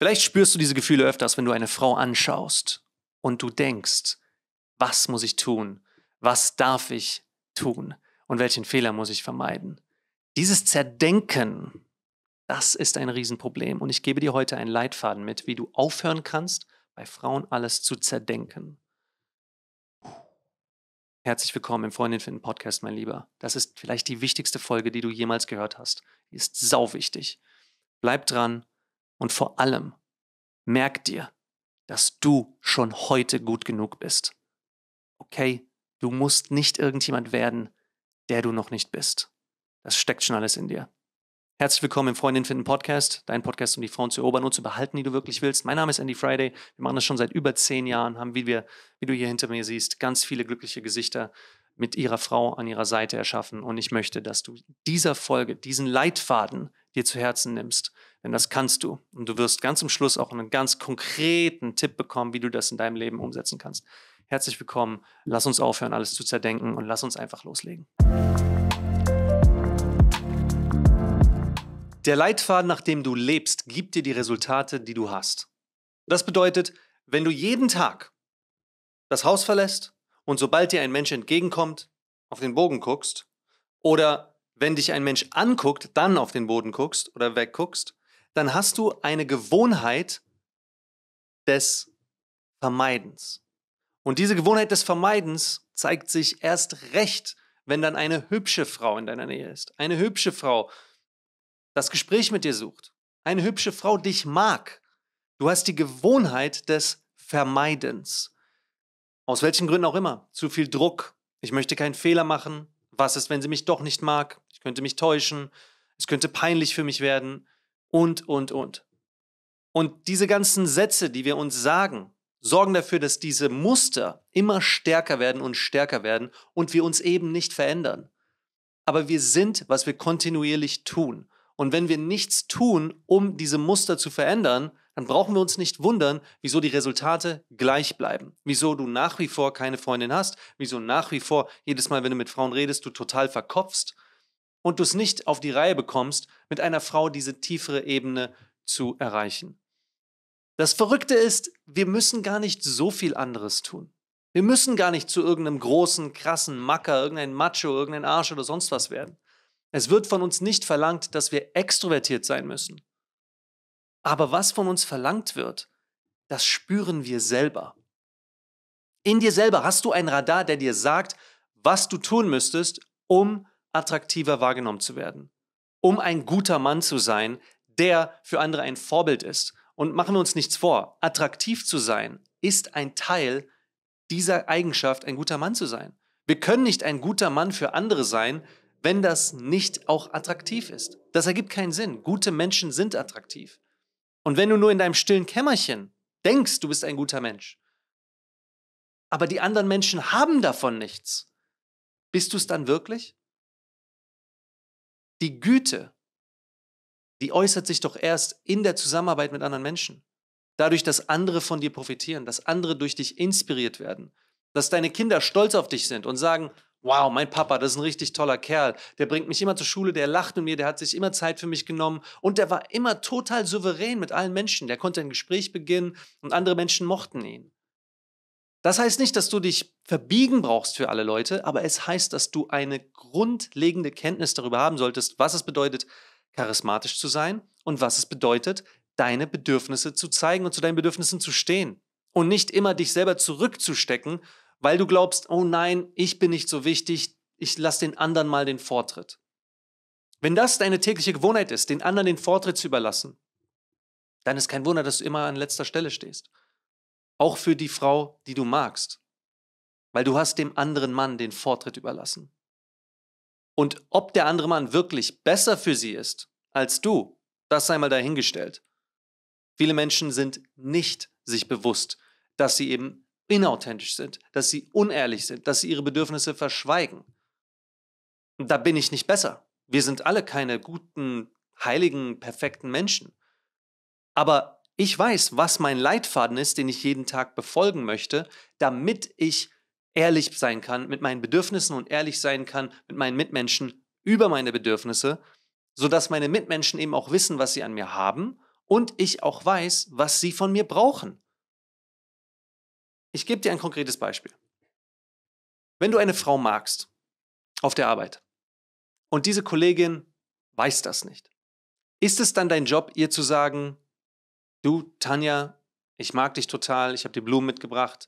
Vielleicht spürst du diese Gefühle öfters, wenn du eine Frau anschaust und du denkst, was muss ich tun? Was darf ich tun? Und welchen Fehler muss ich vermeiden? Dieses Zerdenken, das ist ein Riesenproblem. Und ich gebe dir heute einen Leitfaden mit, wie du aufhören kannst, bei Frauen alles zu zerdenken. Herzlich willkommen im Freundin finden Podcast, mein Lieber. Das ist vielleicht die wichtigste Folge, die du jemals gehört hast. Die ist sau wichtig. Bleib dran und vor allem, merk dir, dass du schon heute gut genug bist. Okay, du musst nicht irgendjemand werden, der du noch nicht bist. Das steckt schon alles in dir. Herzlich willkommen im Freundin finden Podcast, dein Podcast, um die Frauen zu erobern und zu behalten, die du wirklich willst. Mein Name ist Andy Friday. Wir machen das schon seit über zehn Jahren, haben, wie, wir, wie du hier hinter mir siehst, ganz viele glückliche Gesichter mit ihrer Frau an ihrer Seite erschaffen. Und ich möchte, dass du dieser Folge, diesen Leitfaden dir zu Herzen nimmst denn das kannst du. Und du wirst ganz am Schluss auch einen ganz konkreten Tipp bekommen, wie du das in deinem Leben umsetzen kannst. Herzlich willkommen. Lass uns aufhören, alles zu zerdenken und lass uns einfach loslegen. Der Leitfaden, nach dem du lebst, gibt dir die Resultate, die du hast. Das bedeutet, wenn du jeden Tag das Haus verlässt und sobald dir ein Mensch entgegenkommt, auf den Bogen guckst oder wenn dich ein Mensch anguckt, dann auf den Boden guckst oder wegguckst, dann hast du eine Gewohnheit des Vermeidens. Und diese Gewohnheit des Vermeidens zeigt sich erst recht, wenn dann eine hübsche Frau in deiner Nähe ist. Eine hübsche Frau das Gespräch mit dir sucht. Eine hübsche Frau dich mag. Du hast die Gewohnheit des Vermeidens. Aus welchen Gründen auch immer. Zu viel Druck. Ich möchte keinen Fehler machen. Was ist, wenn sie mich doch nicht mag? Ich könnte mich täuschen. Es könnte peinlich für mich werden und, und, und. Und diese ganzen Sätze, die wir uns sagen, sorgen dafür, dass diese Muster immer stärker werden und stärker werden und wir uns eben nicht verändern. Aber wir sind, was wir kontinuierlich tun. Und wenn wir nichts tun, um diese Muster zu verändern, dann brauchen wir uns nicht wundern, wieso die Resultate gleich bleiben. Wieso du nach wie vor keine Freundin hast, wieso nach wie vor jedes Mal, wenn du mit Frauen redest, du total verkopfst und du es nicht auf die Reihe bekommst, mit einer Frau diese tiefere Ebene zu erreichen. Das Verrückte ist, wir müssen gar nicht so viel anderes tun. Wir müssen gar nicht zu irgendeinem großen, krassen Macker, irgendein Macho, irgendein Arsch oder sonst was werden. Es wird von uns nicht verlangt, dass wir extrovertiert sein müssen. Aber was von uns verlangt wird, das spüren wir selber. In dir selber hast du ein Radar, der dir sagt, was du tun müsstest, um attraktiver wahrgenommen zu werden. Um ein guter Mann zu sein, der für andere ein Vorbild ist. Und machen wir uns nichts vor, attraktiv zu sein ist ein Teil dieser Eigenschaft, ein guter Mann zu sein. Wir können nicht ein guter Mann für andere sein, wenn das nicht auch attraktiv ist. Das ergibt keinen Sinn. Gute Menschen sind attraktiv. Und wenn du nur in deinem stillen Kämmerchen denkst, du bist ein guter Mensch, aber die anderen Menschen haben davon nichts, bist du es dann wirklich? Die Güte, die äußert sich doch erst in der Zusammenarbeit mit anderen Menschen. Dadurch, dass andere von dir profitieren, dass andere durch dich inspiriert werden, dass deine Kinder stolz auf dich sind und sagen, wow, mein Papa, das ist ein richtig toller Kerl, der bringt mich immer zur Schule, der lacht mit mir, der hat sich immer Zeit für mich genommen und der war immer total souverän mit allen Menschen, der konnte ein Gespräch beginnen und andere Menschen mochten ihn. Das heißt nicht, dass du dich verbiegen brauchst für alle Leute, aber es heißt, dass du eine grundlegende Kenntnis darüber haben solltest, was es bedeutet, charismatisch zu sein und was es bedeutet, deine Bedürfnisse zu zeigen und zu deinen Bedürfnissen zu stehen. Und nicht immer dich selber zurückzustecken, weil du glaubst, oh nein, ich bin nicht so wichtig, ich lasse den anderen mal den Vortritt. Wenn das deine tägliche Gewohnheit ist, den anderen den Vortritt zu überlassen, dann ist kein Wunder, dass du immer an letzter Stelle stehst. Auch für die Frau, die du magst. Weil du hast dem anderen Mann den Vortritt überlassen. Und ob der andere Mann wirklich besser für sie ist als du, das sei mal dahingestellt. Viele Menschen sind nicht sich bewusst, dass sie eben inauthentisch sind, dass sie unehrlich sind, dass sie ihre Bedürfnisse verschweigen. Da bin ich nicht besser. Wir sind alle keine guten, heiligen, perfekten Menschen. Aber ich weiß, was mein Leitfaden ist, den ich jeden Tag befolgen möchte, damit ich ehrlich sein kann mit meinen Bedürfnissen und ehrlich sein kann mit meinen Mitmenschen über meine Bedürfnisse, sodass meine Mitmenschen eben auch wissen, was sie an mir haben und ich auch weiß, was sie von mir brauchen. Ich gebe dir ein konkretes Beispiel. Wenn du eine Frau magst auf der Arbeit und diese Kollegin weiß das nicht, ist es dann dein Job, ihr zu sagen, du, Tanja, ich mag dich total, ich habe dir Blumen mitgebracht,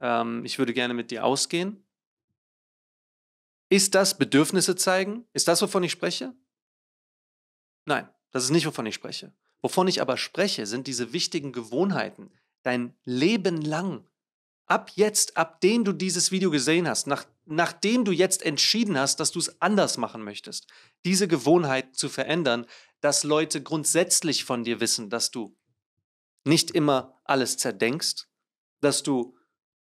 ähm, ich würde gerne mit dir ausgehen? Ist das Bedürfnisse zeigen? Ist das, wovon ich spreche? Nein, das ist nicht, wovon ich spreche. Wovon ich aber spreche, sind diese wichtigen Gewohnheiten, dein Leben lang. Ab jetzt, ab dem du dieses Video gesehen hast, nach, nachdem du jetzt entschieden hast, dass du es anders machen möchtest, diese Gewohnheiten zu verändern, dass Leute grundsätzlich von dir wissen, dass du nicht immer alles zerdenkst, dass du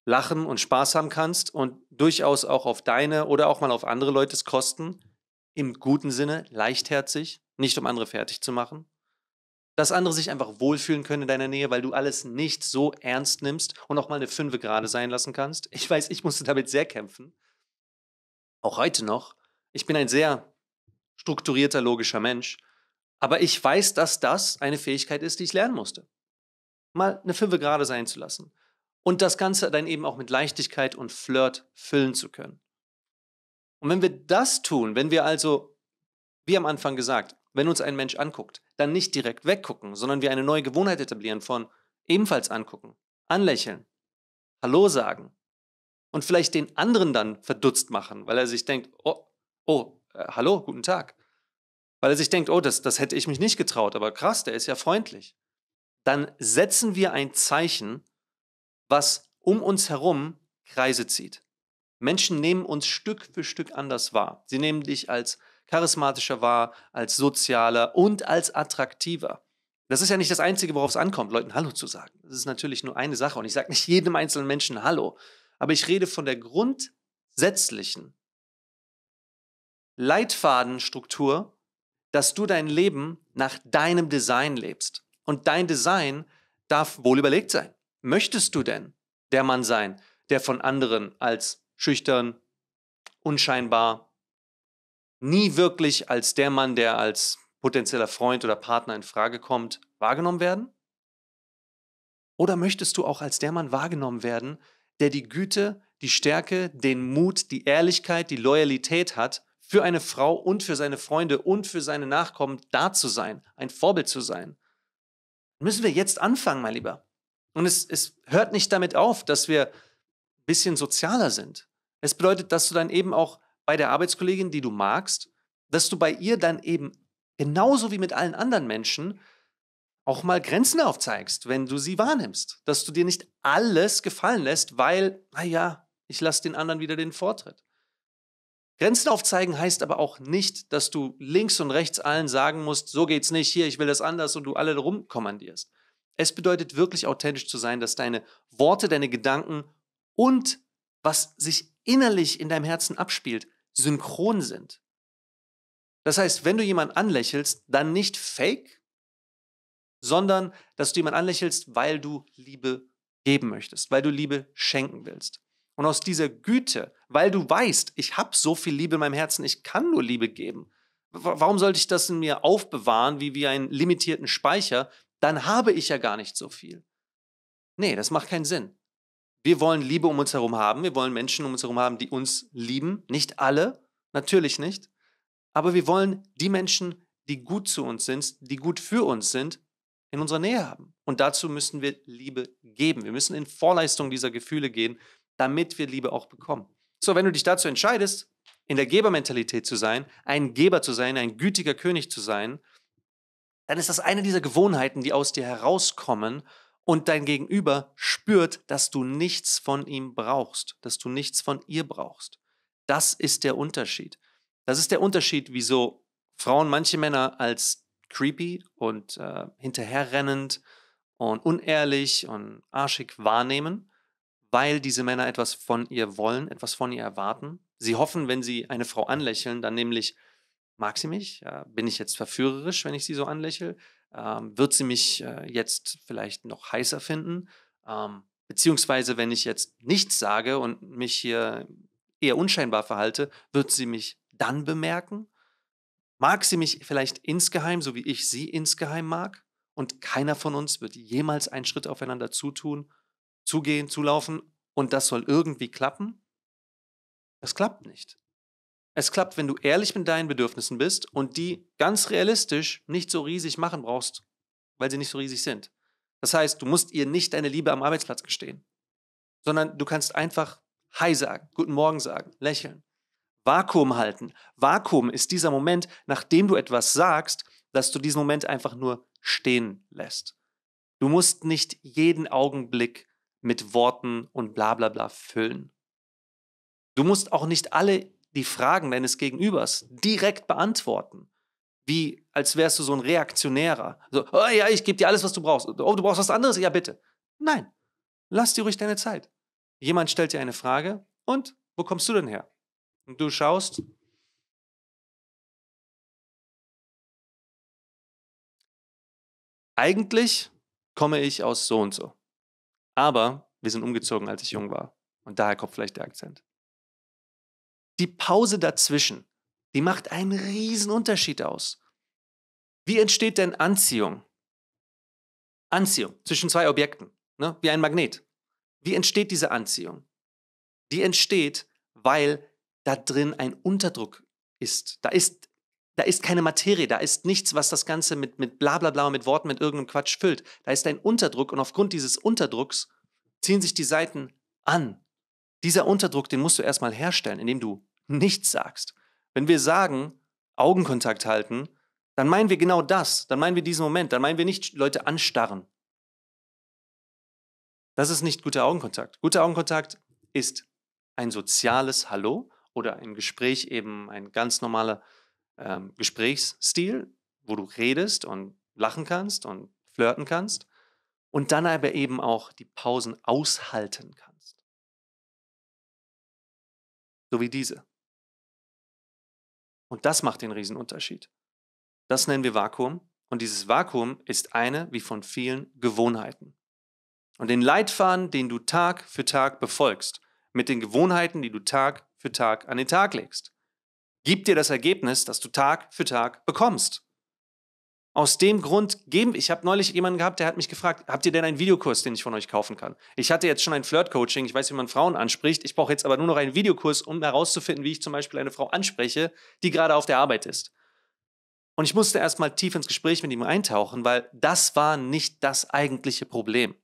lachen und Spaß haben kannst und durchaus auch auf deine oder auch mal auf andere Leutes Kosten, im guten Sinne, leichtherzig, nicht um andere fertig zu machen. Dass andere sich einfach wohlfühlen können in deiner Nähe, weil du alles nicht so ernst nimmst und auch mal eine Fünfe gerade sein lassen kannst. Ich weiß, ich musste damit sehr kämpfen. Auch heute noch. Ich bin ein sehr strukturierter, logischer Mensch. Aber ich weiß, dass das eine Fähigkeit ist, die ich lernen musste mal eine Fünfe gerade sein zu lassen. Und das Ganze dann eben auch mit Leichtigkeit und Flirt füllen zu können. Und wenn wir das tun, wenn wir also, wie am Anfang gesagt, wenn uns ein Mensch anguckt, dann nicht direkt weggucken, sondern wir eine neue Gewohnheit etablieren von ebenfalls angucken, anlächeln, Hallo sagen und vielleicht den anderen dann verdutzt machen, weil er sich denkt, oh, oh, äh, hallo, guten Tag. Weil er sich denkt, oh, das, das hätte ich mich nicht getraut, aber krass, der ist ja freundlich dann setzen wir ein Zeichen, was um uns herum Kreise zieht. Menschen nehmen uns Stück für Stück anders wahr. Sie nehmen dich als charismatischer wahr, als sozialer und als attraktiver. Das ist ja nicht das Einzige, worauf es ankommt, Leuten Hallo zu sagen. Das ist natürlich nur eine Sache und ich sage nicht jedem einzelnen Menschen Hallo, aber ich rede von der grundsätzlichen Leitfadenstruktur, dass du dein Leben nach deinem Design lebst. Und dein Design darf wohl überlegt sein. Möchtest du denn der Mann sein, der von anderen als schüchtern, unscheinbar, nie wirklich als der Mann, der als potenzieller Freund oder Partner in Frage kommt, wahrgenommen werden? Oder möchtest du auch als der Mann wahrgenommen werden, der die Güte, die Stärke, den Mut, die Ehrlichkeit, die Loyalität hat, für eine Frau und für seine Freunde und für seine Nachkommen da zu sein, ein Vorbild zu sein, müssen wir jetzt anfangen, mein Lieber. Und es, es hört nicht damit auf, dass wir ein bisschen sozialer sind. Es bedeutet, dass du dann eben auch bei der Arbeitskollegin, die du magst, dass du bei ihr dann eben genauso wie mit allen anderen Menschen auch mal Grenzen aufzeigst, wenn du sie wahrnimmst. Dass du dir nicht alles gefallen lässt, weil, naja, ich lasse den anderen wieder den Vortritt. Grenzen aufzeigen heißt aber auch nicht, dass du links und rechts allen sagen musst, so geht's nicht, hier, ich will das anders und du alle rumkommandierst. Es bedeutet wirklich authentisch zu sein, dass deine Worte, deine Gedanken und was sich innerlich in deinem Herzen abspielt, synchron sind. Das heißt, wenn du jemanden anlächelst, dann nicht fake, sondern dass du jemanden anlächelst, weil du Liebe geben möchtest, weil du Liebe schenken willst. Und aus dieser Güte, weil du weißt, ich habe so viel Liebe in meinem Herzen, ich kann nur Liebe geben. Warum sollte ich das in mir aufbewahren, wie wie einen limitierten Speicher? Dann habe ich ja gar nicht so viel. Nee, das macht keinen Sinn. Wir wollen Liebe um uns herum haben. Wir wollen Menschen um uns herum haben, die uns lieben. Nicht alle, natürlich nicht. Aber wir wollen die Menschen, die gut zu uns sind, die gut für uns sind, in unserer Nähe haben. Und dazu müssen wir Liebe geben. Wir müssen in Vorleistung dieser Gefühle gehen, damit wir Liebe auch bekommen. So, wenn du dich dazu entscheidest, in der Gebermentalität zu sein, ein Geber zu sein, ein gütiger König zu sein, dann ist das eine dieser Gewohnheiten, die aus dir herauskommen und dein Gegenüber spürt, dass du nichts von ihm brauchst, dass du nichts von ihr brauchst. Das ist der Unterschied. Das ist der Unterschied, wieso Frauen manche Männer als creepy und äh, hinterherrennend und unehrlich und arschig wahrnehmen weil diese Männer etwas von ihr wollen, etwas von ihr erwarten. Sie hoffen, wenn sie eine Frau anlächeln, dann nämlich, mag sie mich? Bin ich jetzt verführerisch, wenn ich sie so anlächle? Ähm, wird sie mich äh, jetzt vielleicht noch heißer finden? Ähm, beziehungsweise, wenn ich jetzt nichts sage und mich hier eher unscheinbar verhalte, wird sie mich dann bemerken? Mag sie mich vielleicht insgeheim, so wie ich sie insgeheim mag? Und keiner von uns wird jemals einen Schritt aufeinander zutun zugehen, zulaufen und das soll irgendwie klappen? Das klappt nicht. Es klappt, wenn du ehrlich mit deinen Bedürfnissen bist und die ganz realistisch nicht so riesig machen brauchst, weil sie nicht so riesig sind. Das heißt, du musst ihr nicht deine Liebe am Arbeitsplatz gestehen, sondern du kannst einfach Hi sagen, Guten Morgen sagen, lächeln. Vakuum halten. Vakuum ist dieser Moment, nachdem du etwas sagst, dass du diesen Moment einfach nur stehen lässt. Du musst nicht jeden Augenblick mit Worten und bla bla bla füllen. Du musst auch nicht alle die Fragen deines Gegenübers direkt beantworten. Wie als wärst du so ein Reaktionärer. So, oh ja, ich gebe dir alles, was du brauchst. Oh, du brauchst was anderes? Ja, bitte. Nein, lass dir ruhig deine Zeit. Jemand stellt dir eine Frage und wo kommst du denn her? Und du schaust, eigentlich komme ich aus so und so. Aber wir sind umgezogen, als ich jung war. Und daher kommt vielleicht der Akzent. Die Pause dazwischen, die macht einen riesen Unterschied aus. Wie entsteht denn Anziehung? Anziehung zwischen zwei Objekten, ne? wie ein Magnet. Wie entsteht diese Anziehung? Die entsteht, weil da drin ein Unterdruck ist. Da ist da ist keine Materie, da ist nichts, was das Ganze mit, mit bla bla mit Worten, mit irgendeinem Quatsch füllt. Da ist ein Unterdruck und aufgrund dieses Unterdrucks ziehen sich die Seiten an. Dieser Unterdruck, den musst du erstmal herstellen, indem du nichts sagst. Wenn wir sagen, Augenkontakt halten, dann meinen wir genau das, dann meinen wir diesen Moment, dann meinen wir nicht Leute anstarren. Das ist nicht guter Augenkontakt. Guter Augenkontakt ist ein soziales Hallo oder im Gespräch eben ein ganz normaler ähm, Gesprächsstil, wo du redest und lachen kannst und flirten kannst und dann aber eben auch die Pausen aushalten kannst. So wie diese. Und das macht den Riesenunterschied. Das nennen wir Vakuum. Und dieses Vakuum ist eine wie von vielen Gewohnheiten. Und den Leitfaden, den du Tag für Tag befolgst, mit den Gewohnheiten, die du Tag für Tag an den Tag legst gibt dir das Ergebnis, das du Tag für Tag bekommst. Aus dem Grund geben, ich habe neulich jemanden gehabt, der hat mich gefragt, habt ihr denn einen Videokurs, den ich von euch kaufen kann? Ich hatte jetzt schon ein Flirt-Coaching, ich weiß, wie man Frauen anspricht, ich brauche jetzt aber nur noch einen Videokurs, um herauszufinden, wie ich zum Beispiel eine Frau anspreche, die gerade auf der Arbeit ist. Und ich musste erstmal tief ins Gespräch mit ihm eintauchen, weil das war nicht das eigentliche Problem.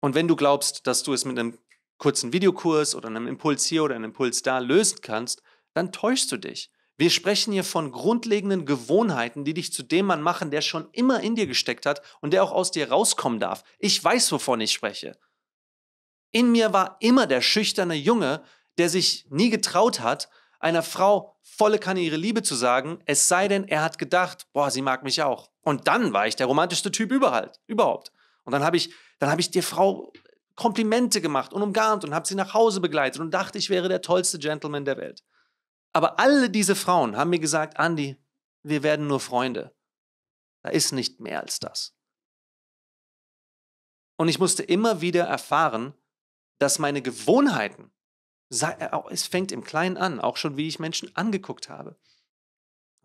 Und wenn du glaubst, dass du es mit einem kurzen Videokurs oder einem Impuls hier oder einem Impuls da lösen kannst, dann täuschst du dich. Wir sprechen hier von grundlegenden Gewohnheiten, die dich zu dem Mann machen, der schon immer in dir gesteckt hat und der auch aus dir rauskommen darf. Ich weiß, wovon ich spreche. In mir war immer der schüchterne Junge, der sich nie getraut hat, einer Frau volle Kanne ihre Liebe zu sagen, es sei denn, er hat gedacht, boah, sie mag mich auch. Und dann war ich der romantischste Typ überhaupt. überhaupt. Und dann habe ich, dann habe ich der Frau Komplimente gemacht und umgarnt und habe sie nach Hause begleitet und dachte, ich wäre der tollste Gentleman der Welt. Aber alle diese Frauen haben mir gesagt, Andy, wir werden nur Freunde. Da ist nicht mehr als das. Und ich musste immer wieder erfahren, dass meine Gewohnheiten, äh, es fängt im Kleinen an, auch schon wie ich Menschen angeguckt habe,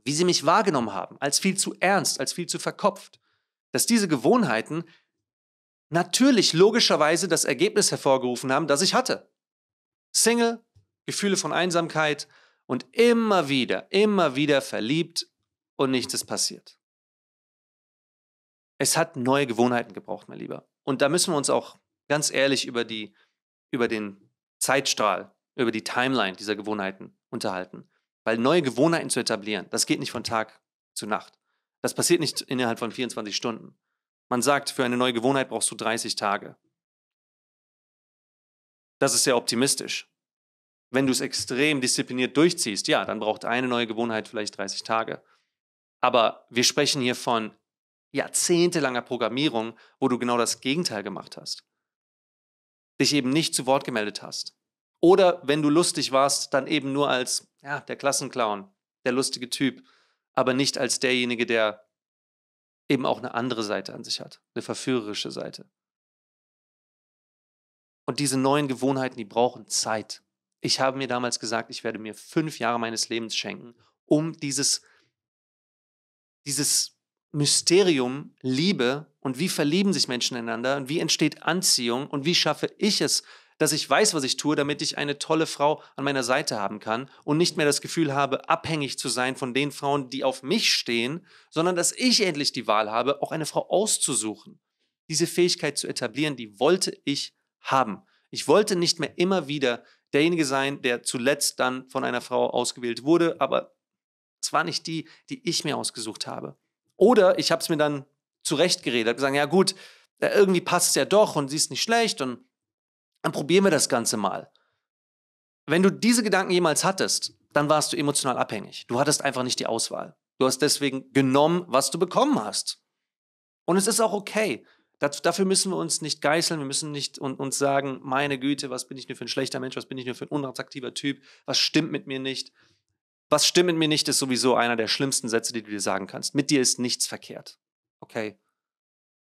wie sie mich wahrgenommen haben, als viel zu ernst, als viel zu verkopft, dass diese Gewohnheiten natürlich logischerweise das Ergebnis hervorgerufen haben, das ich hatte. Single, Gefühle von Einsamkeit, und immer wieder, immer wieder verliebt und nichts ist passiert. Es hat neue Gewohnheiten gebraucht, mein Lieber. Und da müssen wir uns auch ganz ehrlich über, die, über den Zeitstrahl, über die Timeline dieser Gewohnheiten unterhalten. Weil neue Gewohnheiten zu etablieren, das geht nicht von Tag zu Nacht. Das passiert nicht innerhalb von 24 Stunden. Man sagt, für eine neue Gewohnheit brauchst du 30 Tage. Das ist sehr optimistisch. Wenn du es extrem diszipliniert durchziehst, ja, dann braucht eine neue Gewohnheit vielleicht 30 Tage. Aber wir sprechen hier von jahrzehntelanger Programmierung, wo du genau das Gegenteil gemacht hast. Dich eben nicht zu Wort gemeldet hast. Oder wenn du lustig warst, dann eben nur als ja, der Klassenclown, der lustige Typ, aber nicht als derjenige, der eben auch eine andere Seite an sich hat, eine verführerische Seite. Und diese neuen Gewohnheiten, die brauchen Zeit ich habe mir damals gesagt, ich werde mir fünf Jahre meines Lebens schenken, um dieses, dieses Mysterium Liebe und wie verlieben sich Menschen ineinander und wie entsteht Anziehung und wie schaffe ich es, dass ich weiß, was ich tue, damit ich eine tolle Frau an meiner Seite haben kann und nicht mehr das Gefühl habe, abhängig zu sein von den Frauen, die auf mich stehen, sondern dass ich endlich die Wahl habe, auch eine Frau auszusuchen. Diese Fähigkeit zu etablieren, die wollte ich haben. Ich wollte nicht mehr immer wieder derjenige sein, der zuletzt dann von einer Frau ausgewählt wurde, aber es war nicht die, die ich mir ausgesucht habe. Oder ich habe es mir dann zurechtgeredet, habe gesagt, ja gut, äh, irgendwie passt es ja doch und sie ist nicht schlecht und dann probieren wir das Ganze mal. Wenn du diese Gedanken jemals hattest, dann warst du emotional abhängig. Du hattest einfach nicht die Auswahl. Du hast deswegen genommen, was du bekommen hast. Und es ist auch okay. Das, dafür müssen wir uns nicht geißeln, wir müssen nicht und, uns sagen, meine Güte, was bin ich nur für ein schlechter Mensch, was bin ich nur für ein unattraktiver Typ, was stimmt mit mir nicht. Was stimmt mit mir nicht, ist sowieso einer der schlimmsten Sätze, die du dir sagen kannst. Mit dir ist nichts verkehrt. Okay?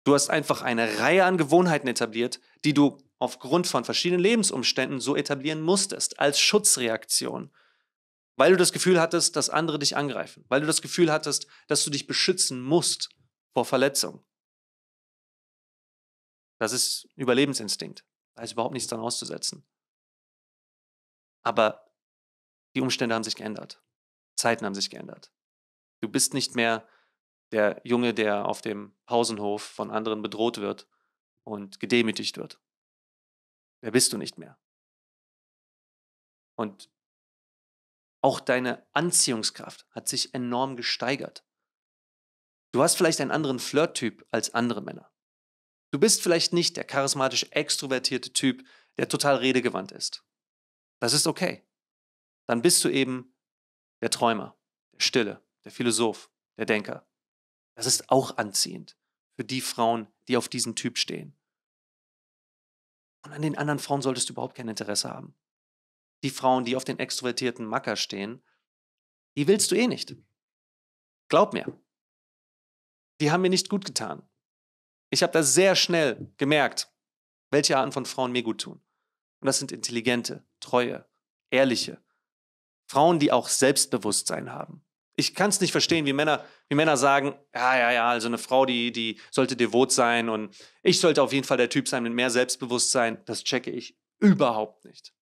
Du hast einfach eine Reihe an Gewohnheiten etabliert, die du aufgrund von verschiedenen Lebensumständen so etablieren musstest, als Schutzreaktion. Weil du das Gefühl hattest, dass andere dich angreifen. Weil du das Gefühl hattest, dass du dich beschützen musst vor Verletzungen. Das ist Überlebensinstinkt. Da ist überhaupt nichts daran auszusetzen. Aber die Umstände haben sich geändert. Zeiten haben sich geändert. Du bist nicht mehr der Junge, der auf dem Pausenhof von anderen bedroht wird und gedemütigt wird. Wer bist du nicht mehr? Und auch deine Anziehungskraft hat sich enorm gesteigert. Du hast vielleicht einen anderen Flirttyp als andere Männer. Du bist vielleicht nicht der charismatisch extrovertierte Typ, der total redegewandt ist. Das ist okay. Dann bist du eben der Träumer, der Stille, der Philosoph, der Denker. Das ist auch anziehend für die Frauen, die auf diesen Typ stehen. Und an den anderen Frauen solltest du überhaupt kein Interesse haben. Die Frauen, die auf den extrovertierten Macker stehen, die willst du eh nicht. Glaub mir. Die haben mir nicht gut getan. Ich habe da sehr schnell gemerkt, welche Arten von Frauen mir gut tun. Und das sind intelligente, treue, ehrliche. Frauen, die auch Selbstbewusstsein haben. Ich kann es nicht verstehen, wie Männer, wie Männer sagen, ja, ja, ja, also eine Frau, die, die sollte devot sein und ich sollte auf jeden Fall der Typ sein mit mehr Selbstbewusstsein. Das checke ich überhaupt nicht.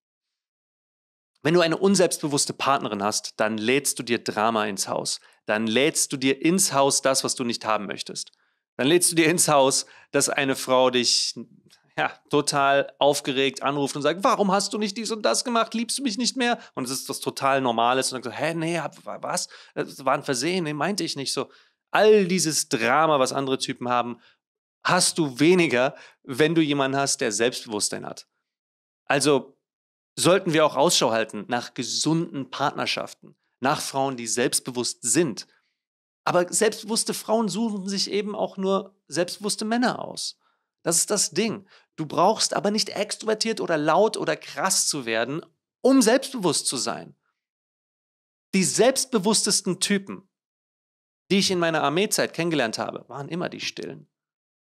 Wenn du eine unselbstbewusste Partnerin hast, dann lädst du dir Drama ins Haus. Dann lädst du dir ins Haus das, was du nicht haben möchtest. Dann lädst du dir ins Haus, dass eine Frau dich ja, total aufgeregt anruft und sagt, warum hast du nicht dies und das gemacht? Liebst du mich nicht mehr? Und es ist das total Normales. Und dann sagt, hä, nee, was? Das äh, war ein Versehen, nee, meinte ich nicht so. All dieses Drama, was andere Typen haben, hast du weniger, wenn du jemanden hast, der Selbstbewusstsein hat. Also sollten wir auch Ausschau halten nach gesunden Partnerschaften, nach Frauen, die selbstbewusst sind, aber selbstbewusste Frauen suchen sich eben auch nur selbstbewusste Männer aus. Das ist das Ding. Du brauchst aber nicht extrovertiert oder laut oder krass zu werden, um selbstbewusst zu sein. Die selbstbewusstesten Typen, die ich in meiner Armeezeit kennengelernt habe, waren immer die Stillen.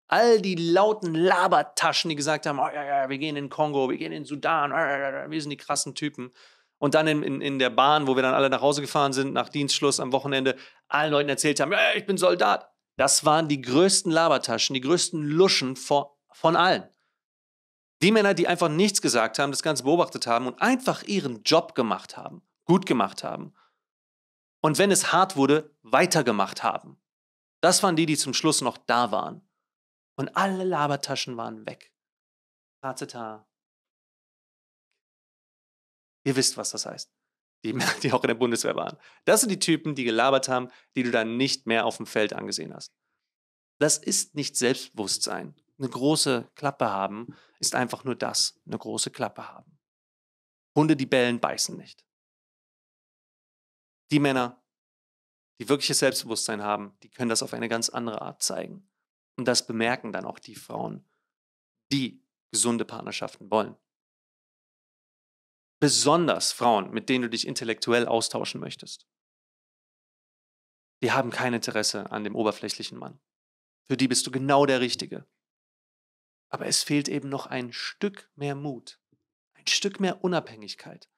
All die lauten Labertaschen, die gesagt haben, oh, ja, ja, wir gehen in Kongo, wir gehen in Sudan, oh, ja, wir sind die krassen Typen und dann in, in, in der Bahn, wo wir dann alle nach Hause gefahren sind, nach Dienstschluss am Wochenende, allen Leuten erzählt haben, ich bin Soldat. Das waren die größten Labertaschen, die größten Luschen von, von allen. Die Männer, die einfach nichts gesagt haben, das Ganze beobachtet haben und einfach ihren Job gemacht haben, gut gemacht haben. Und wenn es hart wurde, weitergemacht haben. Das waren die, die zum Schluss noch da waren. Und alle Labertaschen waren weg. Tatata, Ihr wisst, was das heißt. Die, die auch in der Bundeswehr waren. Das sind die Typen, die gelabert haben, die du dann nicht mehr auf dem Feld angesehen hast. Das ist nicht Selbstbewusstsein. Eine große Klappe haben ist einfach nur das, eine große Klappe haben. Hunde, die bellen, beißen nicht. Die Männer, die wirkliches Selbstbewusstsein haben, die können das auf eine ganz andere Art zeigen. Und das bemerken dann auch die Frauen, die gesunde Partnerschaften wollen besonders Frauen, mit denen du dich intellektuell austauschen möchtest. Die haben kein Interesse an dem oberflächlichen Mann. Für die bist du genau der Richtige. Aber es fehlt eben noch ein Stück mehr Mut, ein Stück mehr Unabhängigkeit,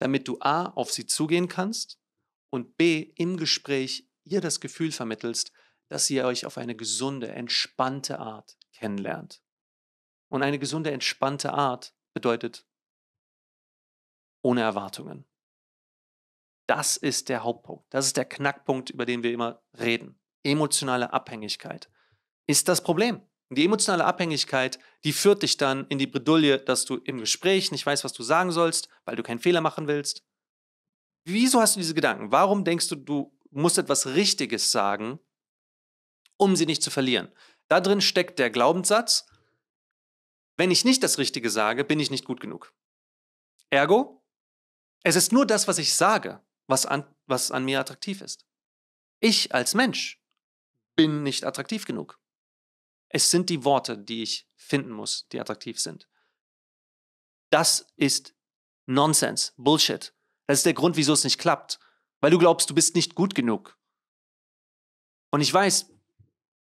damit du A auf sie zugehen kannst und B im Gespräch ihr das Gefühl vermittelst, dass ihr euch auf eine gesunde, entspannte Art kennenlernt. Und eine gesunde, entspannte Art bedeutet ohne Erwartungen. Das ist der Hauptpunkt. Das ist der Knackpunkt, über den wir immer reden. Emotionale Abhängigkeit ist das Problem. Die emotionale Abhängigkeit, die führt dich dann in die Bredouille, dass du im Gespräch nicht weißt, was du sagen sollst, weil du keinen Fehler machen willst. Wieso hast du diese Gedanken? Warum denkst du, du musst etwas Richtiges sagen, um sie nicht zu verlieren? Da drin steckt der Glaubenssatz, wenn ich nicht das Richtige sage, bin ich nicht gut genug. Ergo, es ist nur das, was ich sage, was an, was an mir attraktiv ist. Ich als Mensch bin nicht attraktiv genug. Es sind die Worte, die ich finden muss, die attraktiv sind. Das ist Nonsense, Bullshit. Das ist der Grund, wieso es nicht klappt. Weil du glaubst, du bist nicht gut genug. Und ich weiß,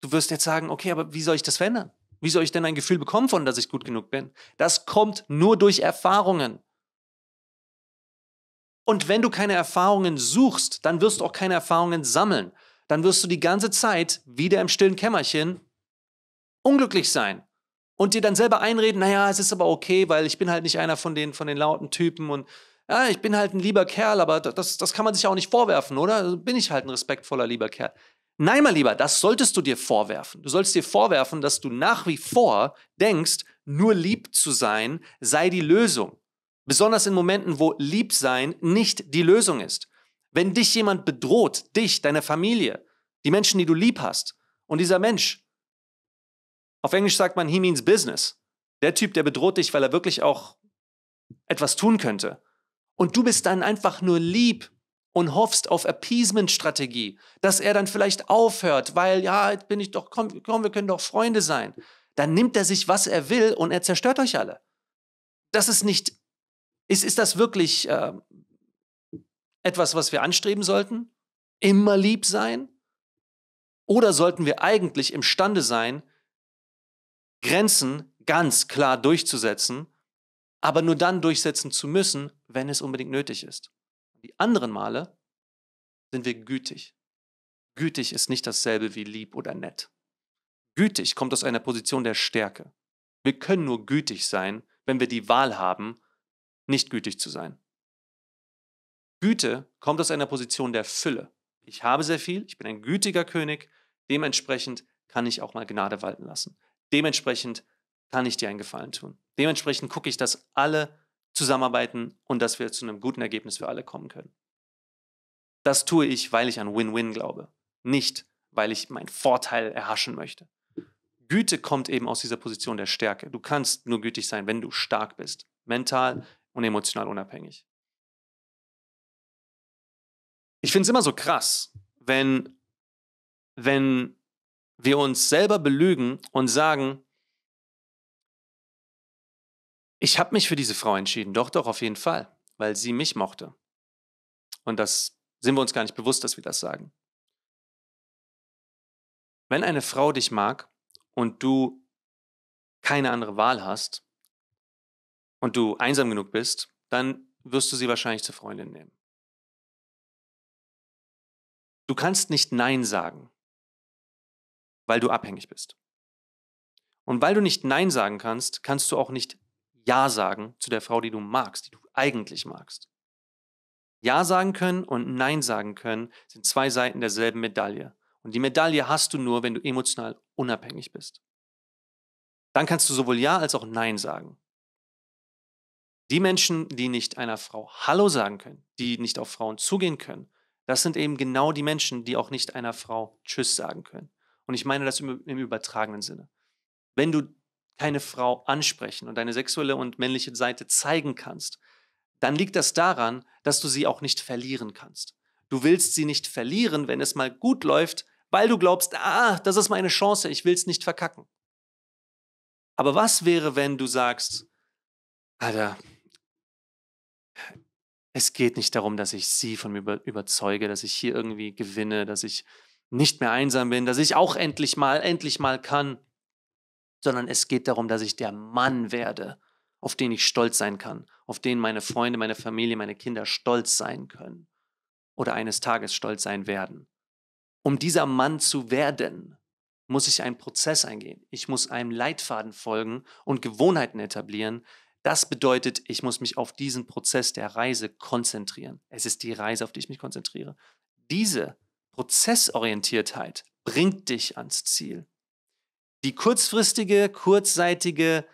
du wirst jetzt sagen, okay, aber wie soll ich das verändern? Wie soll ich denn ein Gefühl bekommen von, dass ich gut genug bin? Das kommt nur durch Erfahrungen. Und wenn du keine Erfahrungen suchst, dann wirst du auch keine Erfahrungen sammeln. Dann wirst du die ganze Zeit wieder im stillen Kämmerchen unglücklich sein und dir dann selber einreden, naja, es ist aber okay, weil ich bin halt nicht einer von den, von den lauten Typen und ja, ich bin halt ein lieber Kerl, aber das, das kann man sich auch nicht vorwerfen, oder? Also bin ich halt ein respektvoller, lieber Kerl. Nein, mein Lieber, das solltest du dir vorwerfen. Du solltest dir vorwerfen, dass du nach wie vor denkst, nur lieb zu sein sei die Lösung. Besonders in Momenten, wo Liebsein nicht die Lösung ist. Wenn dich jemand bedroht, dich, deine Familie, die Menschen, die du lieb hast, und dieser Mensch, auf Englisch sagt man, he means business. Der Typ, der bedroht dich, weil er wirklich auch etwas tun könnte. Und du bist dann einfach nur lieb und hoffst auf Appeasement-Strategie, dass er dann vielleicht aufhört, weil, ja, jetzt bin ich doch, komm, komm, wir können doch Freunde sein. Dann nimmt er sich, was er will und er zerstört euch alle. Das ist nicht ist, ist das wirklich äh, etwas, was wir anstreben sollten? Immer lieb sein? Oder sollten wir eigentlich imstande sein, Grenzen ganz klar durchzusetzen, aber nur dann durchsetzen zu müssen, wenn es unbedingt nötig ist? Die anderen Male sind wir gütig. Gütig ist nicht dasselbe wie lieb oder nett. Gütig kommt aus einer Position der Stärke. Wir können nur gütig sein, wenn wir die Wahl haben, nicht gütig zu sein. Güte kommt aus einer Position der Fülle. Ich habe sehr viel, ich bin ein gütiger König, dementsprechend kann ich auch mal Gnade walten lassen. Dementsprechend kann ich dir einen Gefallen tun. Dementsprechend gucke ich, dass alle zusammenarbeiten und dass wir zu einem guten Ergebnis für alle kommen können. Das tue ich, weil ich an Win-Win glaube, nicht weil ich meinen Vorteil erhaschen möchte. Güte kommt eben aus dieser Position der Stärke. Du kannst nur gütig sein, wenn du stark bist. Mental, und emotional unabhängig. Ich finde es immer so krass, wenn, wenn wir uns selber belügen und sagen, ich habe mich für diese Frau entschieden, doch, doch, auf jeden Fall, weil sie mich mochte. Und das sind wir uns gar nicht bewusst, dass wir das sagen. Wenn eine Frau dich mag und du keine andere Wahl hast, und du einsam genug bist, dann wirst du sie wahrscheinlich zur Freundin nehmen. Du kannst nicht Nein sagen, weil du abhängig bist. Und weil du nicht Nein sagen kannst, kannst du auch nicht Ja sagen zu der Frau, die du magst, die du eigentlich magst. Ja sagen können und Nein sagen können sind zwei Seiten derselben Medaille. Und die Medaille hast du nur, wenn du emotional unabhängig bist. Dann kannst du sowohl Ja als auch Nein sagen. Die Menschen, die nicht einer Frau Hallo sagen können, die nicht auf Frauen zugehen können, das sind eben genau die Menschen, die auch nicht einer Frau Tschüss sagen können. Und ich meine das im, im übertragenen Sinne. Wenn du keine Frau ansprechen und deine sexuelle und männliche Seite zeigen kannst, dann liegt das daran, dass du sie auch nicht verlieren kannst. Du willst sie nicht verlieren, wenn es mal gut läuft, weil du glaubst, ah, das ist meine Chance, ich will es nicht verkacken. Aber was wäre, wenn du sagst, Alter, es geht nicht darum, dass ich sie von mir überzeuge, dass ich hier irgendwie gewinne, dass ich nicht mehr einsam bin, dass ich auch endlich mal, endlich mal kann, sondern es geht darum, dass ich der Mann werde, auf den ich stolz sein kann, auf den meine Freunde, meine Familie, meine Kinder stolz sein können oder eines Tages stolz sein werden. Um dieser Mann zu werden, muss ich einen Prozess eingehen. Ich muss einem Leitfaden folgen und Gewohnheiten etablieren, das bedeutet, ich muss mich auf diesen Prozess der Reise konzentrieren. Es ist die Reise, auf die ich mich konzentriere. Diese Prozessorientiertheit bringt dich ans Ziel. Die kurzfristige, kurzzeitige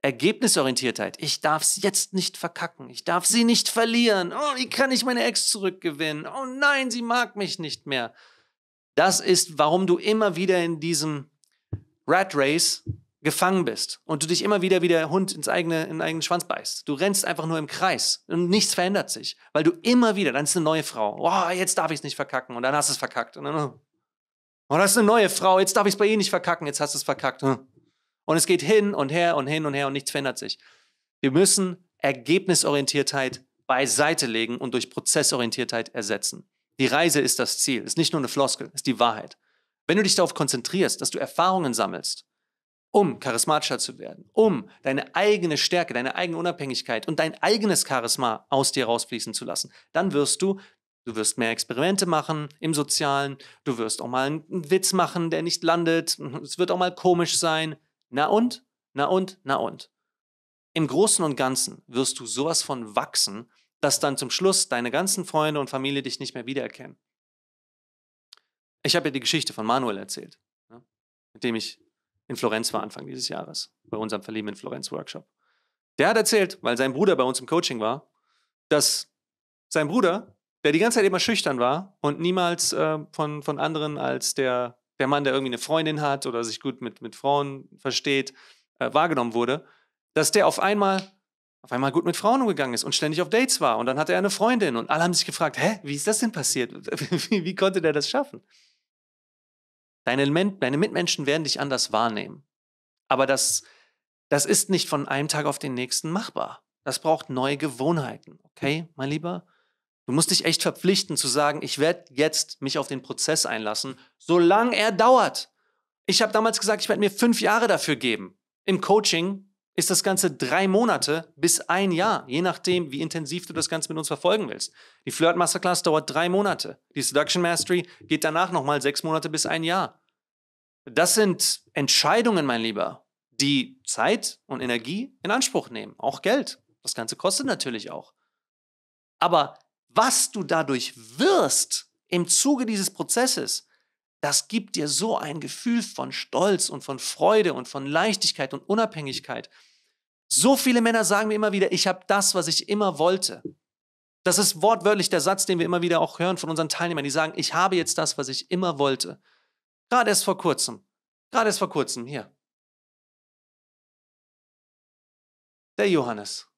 Ergebnisorientiertheit. Ich darf es jetzt nicht verkacken. Ich darf sie nicht verlieren. Oh, wie kann ich meine Ex zurückgewinnen? Oh nein, sie mag mich nicht mehr. Das ist, warum du immer wieder in diesem Rat Race gefangen bist und du dich immer wieder wie der Hund ins eigene, in den eigenen Schwanz beißt. Du rennst einfach nur im Kreis und nichts verändert sich, weil du immer wieder, dann ist eine neue Frau, oh, jetzt darf ich es nicht verkacken und dann hast du es verkackt. Und dann, oh, das ist eine neue Frau, jetzt darf ich es bei ihr nicht verkacken, jetzt hast du es verkackt. Oh. Und es geht hin und her und hin und her und nichts verändert sich. Wir müssen Ergebnisorientiertheit beiseite legen und durch Prozessorientiertheit ersetzen. Die Reise ist das Ziel, ist nicht nur eine Floskel, ist die Wahrheit. Wenn du dich darauf konzentrierst, dass du Erfahrungen sammelst, um charismatischer zu werden, um deine eigene Stärke, deine eigene Unabhängigkeit und dein eigenes Charisma aus dir rausfließen zu lassen, dann wirst du Du wirst mehr Experimente machen im Sozialen. Du wirst auch mal einen Witz machen, der nicht landet. Es wird auch mal komisch sein. Na und? Na und? Na und? Im Großen und Ganzen wirst du sowas von wachsen, dass dann zum Schluss deine ganzen Freunde und Familie dich nicht mehr wiedererkennen. Ich habe ja die Geschichte von Manuel erzählt, ne, mit dem ich in Florenz war Anfang dieses Jahres, bei unserem Verlieben in Florenz Workshop. Der hat erzählt, weil sein Bruder bei uns im Coaching war, dass sein Bruder, der die ganze Zeit immer schüchtern war und niemals äh, von, von anderen als der, der Mann, der irgendwie eine Freundin hat oder sich gut mit, mit Frauen versteht, äh, wahrgenommen wurde, dass der auf einmal auf einmal gut mit Frauen umgegangen ist und ständig auf Dates war. Und dann hatte er eine Freundin und alle haben sich gefragt, hä, wie ist das denn passiert? wie, wie konnte der das schaffen? Deine, deine Mitmenschen werden dich anders wahrnehmen. Aber das, das ist nicht von einem Tag auf den nächsten machbar. Das braucht neue Gewohnheiten. Okay, mein Lieber? Du musst dich echt verpflichten zu sagen, ich werde jetzt mich auf den Prozess einlassen, solange er dauert. Ich habe damals gesagt, ich werde mir fünf Jahre dafür geben. Im Coaching ist das Ganze drei Monate bis ein Jahr, je nachdem, wie intensiv du das Ganze mit uns verfolgen willst. Die Flirt Masterclass dauert drei Monate. Die Seduction Mastery geht danach nochmal sechs Monate bis ein Jahr. Das sind Entscheidungen, mein Lieber, die Zeit und Energie in Anspruch nehmen, auch Geld. Das Ganze kostet natürlich auch. Aber was du dadurch wirst im Zuge dieses Prozesses, das gibt dir so ein Gefühl von Stolz und von Freude und von Leichtigkeit und Unabhängigkeit. So viele Männer sagen mir immer wieder, ich habe das, was ich immer wollte. Das ist wortwörtlich der Satz, den wir immer wieder auch hören von unseren Teilnehmern, die sagen, ich habe jetzt das, was ich immer wollte. Gerade erst vor kurzem. Gerade erst vor kurzem, hier. Der Johannes.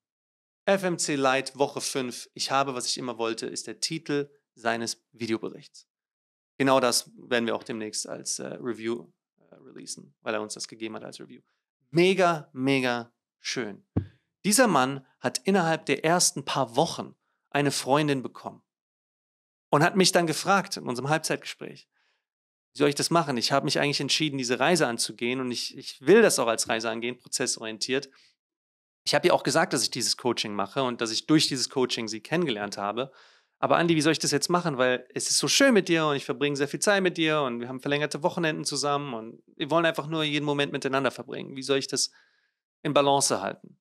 FMC Light Woche 5, ich habe, was ich immer wollte, ist der Titel seines Videoberichts genau das werden wir auch demnächst als äh, Review äh, releasen, weil er uns das gegeben hat als Review. Mega, mega schön. Dieser Mann hat innerhalb der ersten paar Wochen eine Freundin bekommen und hat mich dann gefragt in unserem Halbzeitgespräch, wie soll ich das machen? Ich habe mich eigentlich entschieden, diese Reise anzugehen und ich, ich will das auch als Reise angehen, prozessorientiert. Ich habe ihr auch gesagt, dass ich dieses Coaching mache und dass ich durch dieses Coaching sie kennengelernt habe aber Andi, wie soll ich das jetzt machen? Weil es ist so schön mit dir und ich verbringe sehr viel Zeit mit dir und wir haben verlängerte Wochenenden zusammen und wir wollen einfach nur jeden Moment miteinander verbringen. Wie soll ich das in Balance halten?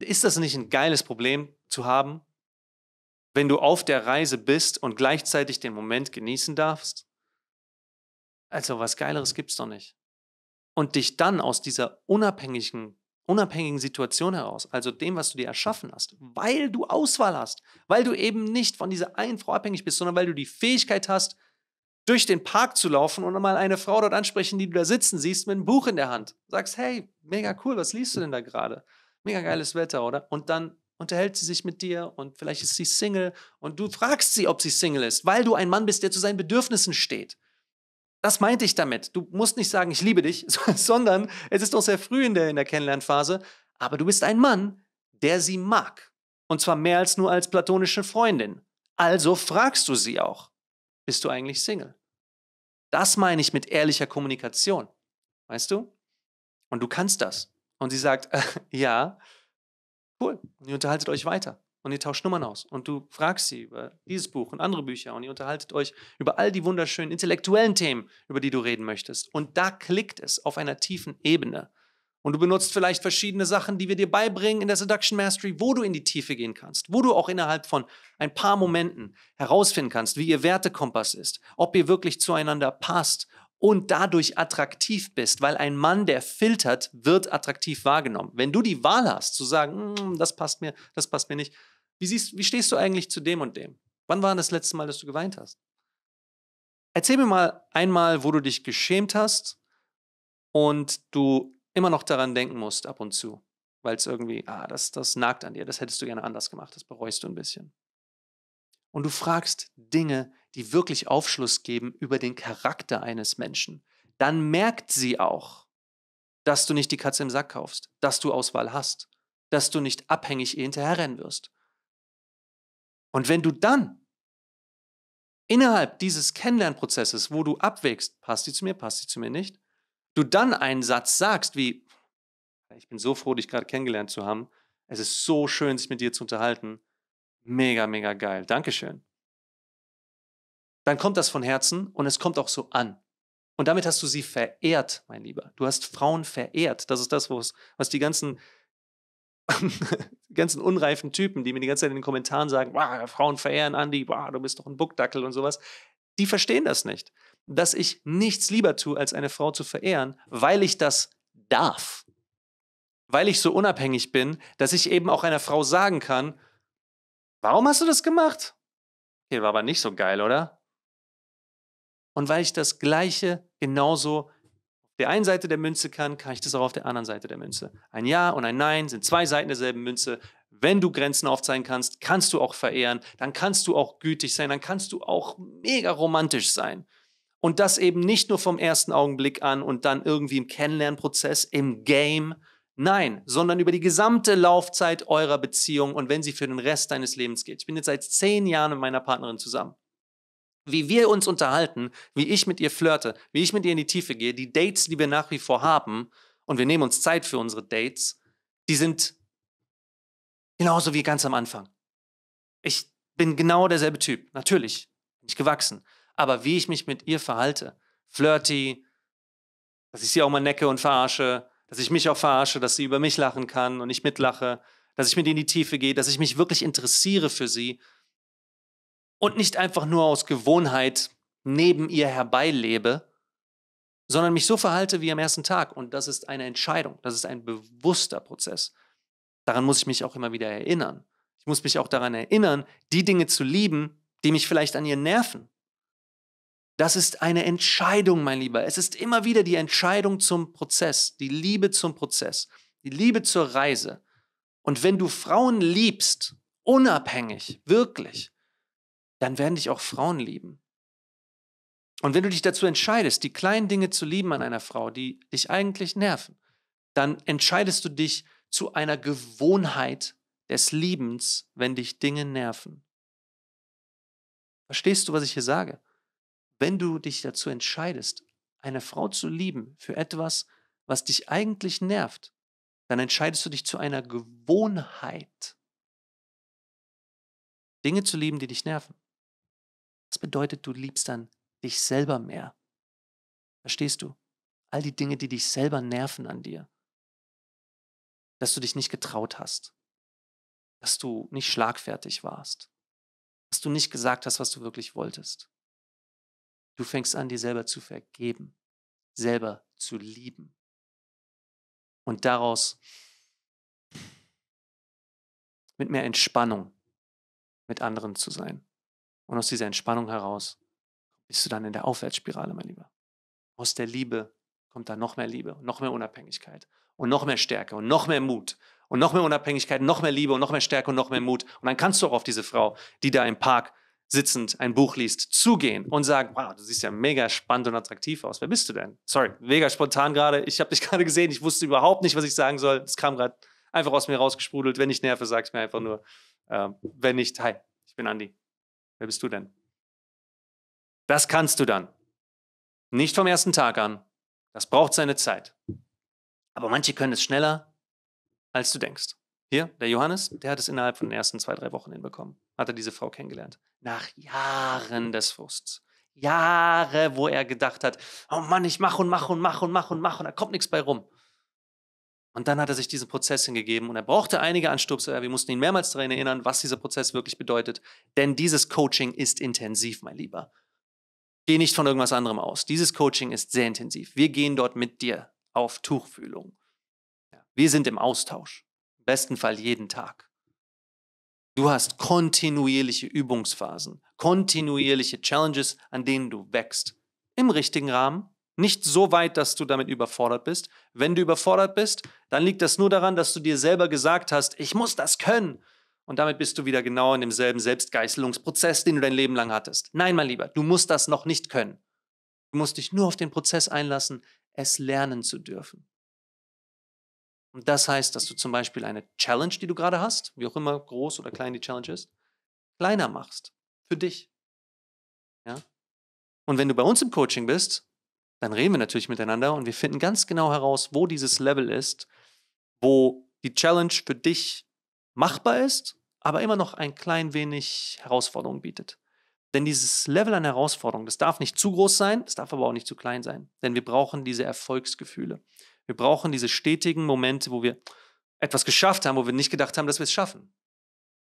Ist das nicht ein geiles Problem zu haben, wenn du auf der Reise bist und gleichzeitig den Moment genießen darfst? Also was Geileres gibt's doch nicht. Und dich dann aus dieser unabhängigen unabhängigen Situation heraus, also dem, was du dir erschaffen hast, weil du Auswahl hast, weil du eben nicht von dieser einen Frau abhängig bist, sondern weil du die Fähigkeit hast, durch den Park zu laufen und mal eine Frau dort ansprechen, die du da sitzen siehst mit einem Buch in der Hand. Sagst, hey, mega cool, was liest du denn da gerade? Mega geiles Wetter, oder? Und dann unterhält sie sich mit dir und vielleicht ist sie Single und du fragst sie, ob sie Single ist, weil du ein Mann bist, der zu seinen Bedürfnissen steht. Das meinte ich damit. Du musst nicht sagen, ich liebe dich, sondern es ist noch sehr früh in der, in der Kennenlernphase, aber du bist ein Mann, der sie mag. Und zwar mehr als nur als platonische Freundin. Also fragst du sie auch, bist du eigentlich Single? Das meine ich mit ehrlicher Kommunikation. Weißt du? Und du kannst das. Und sie sagt, äh, ja, cool. Und ihr unterhaltet euch weiter und ihr tauscht Nummern aus und du fragst sie über dieses Buch und andere Bücher und ihr unterhaltet euch über all die wunderschönen intellektuellen Themen, über die du reden möchtest. Und da klickt es auf einer tiefen Ebene. Und du benutzt vielleicht verschiedene Sachen, die wir dir beibringen in der Seduction Mastery, wo du in die Tiefe gehen kannst, wo du auch innerhalb von ein paar Momenten herausfinden kannst, wie ihr Wertekompass ist, ob ihr wirklich zueinander passt und dadurch attraktiv bist, weil ein Mann, der filtert, wird attraktiv wahrgenommen. Wenn du die Wahl hast zu sagen, mm, das passt mir, das passt mir nicht, wie, siehst, wie stehst du eigentlich zu dem und dem? Wann war das letzte Mal, dass du geweint hast? Erzähl mir mal einmal, wo du dich geschämt hast und du immer noch daran denken musst ab und zu, weil es irgendwie, ah, das, das nagt an dir, das hättest du gerne anders gemacht, das bereust du ein bisschen. Und du fragst Dinge, die wirklich Aufschluss geben über den Charakter eines Menschen. Dann merkt sie auch, dass du nicht die Katze im Sack kaufst, dass du Auswahl hast, dass du nicht abhängig ihr hinterherrennen wirst, und wenn du dann innerhalb dieses Kennenlernprozesses, wo du abwägst, passt die zu mir, passt die zu mir nicht, du dann einen Satz sagst wie, ich bin so froh, dich gerade kennengelernt zu haben, es ist so schön, sich mit dir zu unterhalten, mega, mega geil, Dankeschön. Dann kommt das von Herzen und es kommt auch so an. Und damit hast du sie verehrt, mein Lieber. Du hast Frauen verehrt. Das ist das, was die ganzen die ganzen unreifen Typen, die mir die ganze Zeit in den Kommentaren sagen, Frauen verehren Andi, du bist doch ein Buckdackel und sowas, die verstehen das nicht. Dass ich nichts lieber tue, als eine Frau zu verehren, weil ich das darf. Weil ich so unabhängig bin, dass ich eben auch einer Frau sagen kann, warum hast du das gemacht? Okay, war aber nicht so geil, oder? Und weil ich das Gleiche genauso der einen Seite der Münze kann, kann ich das auch auf der anderen Seite der Münze. Ein Ja und ein Nein sind zwei Seiten derselben Münze. Wenn du Grenzen aufzeigen kannst, kannst du auch verehren, dann kannst du auch gütig sein, dann kannst du auch mega romantisch sein. Und das eben nicht nur vom ersten Augenblick an und dann irgendwie im Kennenlernprozess, im Game. Nein, sondern über die gesamte Laufzeit eurer Beziehung und wenn sie für den Rest deines Lebens geht. Ich bin jetzt seit zehn Jahren mit meiner Partnerin zusammen wie wir uns unterhalten, wie ich mit ihr flirte, wie ich mit ihr in die Tiefe gehe, die Dates, die wir nach wie vor haben, und wir nehmen uns Zeit für unsere Dates, die sind genauso wie ganz am Anfang. Ich bin genau derselbe Typ, natürlich, bin ich gewachsen. Aber wie ich mich mit ihr verhalte, flirty, dass ich sie auch mal necke und verarsche, dass ich mich auch verarsche, dass sie über mich lachen kann und ich mitlache, dass ich mit ihr in die Tiefe gehe, dass ich mich wirklich interessiere für sie, und nicht einfach nur aus Gewohnheit neben ihr herbeilebe, sondern mich so verhalte wie am ersten Tag. Und das ist eine Entscheidung, das ist ein bewusster Prozess. Daran muss ich mich auch immer wieder erinnern. Ich muss mich auch daran erinnern, die Dinge zu lieben, die mich vielleicht an ihr nerven. Das ist eine Entscheidung, mein Lieber. Es ist immer wieder die Entscheidung zum Prozess, die Liebe zum Prozess, die Liebe zur Reise. Und wenn du Frauen liebst, unabhängig, wirklich, dann werden dich auch Frauen lieben. Und wenn du dich dazu entscheidest, die kleinen Dinge zu lieben an einer Frau, die dich eigentlich nerven, dann entscheidest du dich zu einer Gewohnheit des Liebens, wenn dich Dinge nerven. Verstehst du, was ich hier sage? Wenn du dich dazu entscheidest, eine Frau zu lieben für etwas, was dich eigentlich nervt, dann entscheidest du dich zu einer Gewohnheit, Dinge zu lieben, die dich nerven. Das bedeutet, du liebst dann dich selber mehr. Verstehst du? All die Dinge, die dich selber nerven an dir. Dass du dich nicht getraut hast. Dass du nicht schlagfertig warst. Dass du nicht gesagt hast, was du wirklich wolltest. Du fängst an, dir selber zu vergeben, selber zu lieben. Und daraus mit mehr Entspannung mit anderen zu sein. Und aus dieser Entspannung heraus bist du dann in der Aufwärtsspirale, mein Lieber. Aus der Liebe kommt dann noch mehr Liebe, noch mehr Unabhängigkeit und noch mehr Stärke und noch mehr Mut und noch mehr Unabhängigkeit, noch mehr Liebe und noch mehr Stärke und noch mehr Mut. Und dann kannst du auch auf diese Frau, die da im Park sitzend ein Buch liest, zugehen und sagen, wow, du siehst ja mega spannend und attraktiv aus. Wer bist du denn? Sorry, mega spontan gerade. Ich habe dich gerade gesehen. Ich wusste überhaupt nicht, was ich sagen soll. Es kam gerade einfach aus mir rausgesprudelt. Wenn ich nerve, sag sag's mir einfach nur. Ähm, wenn nicht, hi, ich bin Andi. Wer bist du denn? Das kannst du dann. Nicht vom ersten Tag an. Das braucht seine Zeit. Aber manche können es schneller, als du denkst. Hier, der Johannes, der hat es innerhalb von den ersten zwei, drei Wochen hinbekommen. Hat er diese Frau kennengelernt. Nach Jahren des Frusts. Jahre, wo er gedacht hat, oh Mann, ich mach und mach und mach und mach und mach und da kommt nichts bei rum. Und dann hat er sich diesen Prozess hingegeben und er brauchte einige Anstupser. Wir mussten ihn mehrmals daran erinnern, was dieser Prozess wirklich bedeutet. Denn dieses Coaching ist intensiv, mein Lieber. Geh nicht von irgendwas anderem aus. Dieses Coaching ist sehr intensiv. Wir gehen dort mit dir auf Tuchfühlung. Wir sind im Austausch. Im besten Fall jeden Tag. Du hast kontinuierliche Übungsphasen, kontinuierliche Challenges, an denen du wächst. Im richtigen Rahmen nicht so weit, dass du damit überfordert bist. Wenn du überfordert bist, dann liegt das nur daran, dass du dir selber gesagt hast, ich muss das können. Und damit bist du wieder genau in demselben Selbstgeißelungsprozess, den du dein Leben lang hattest. Nein, mein Lieber, du musst das noch nicht können. Du musst dich nur auf den Prozess einlassen, es lernen zu dürfen. Und das heißt, dass du zum Beispiel eine Challenge, die du gerade hast, wie auch immer groß oder klein die Challenge ist, kleiner machst. Für dich. Ja? Und wenn du bei uns im Coaching bist, dann reden wir natürlich miteinander und wir finden ganz genau heraus, wo dieses Level ist, wo die Challenge für dich machbar ist, aber immer noch ein klein wenig Herausforderung bietet. Denn dieses Level an Herausforderung, das darf nicht zu groß sein, es darf aber auch nicht zu klein sein. Denn wir brauchen diese Erfolgsgefühle. Wir brauchen diese stetigen Momente, wo wir etwas geschafft haben, wo wir nicht gedacht haben, dass wir es schaffen.